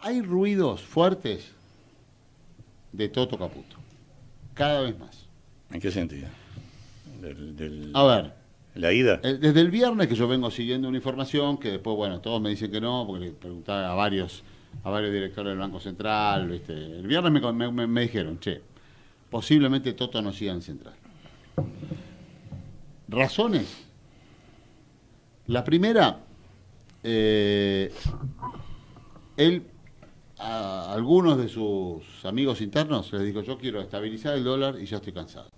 hay ruidos fuertes de Toto Caputo, cada vez más. ¿En qué sentido? A ver, la ida. Eh, desde el viernes que yo vengo siguiendo una información que después, bueno, todos me dicen que no, porque le preguntaba a varios, a varios directores del Banco Central. Este, el viernes me, dijeron, che, posiblemente Toto no siga en Central. Razones. La primera, eh, él a algunos de sus amigos internos les dijo, yo quiero estabilizar el dólar y ya estoy cansado.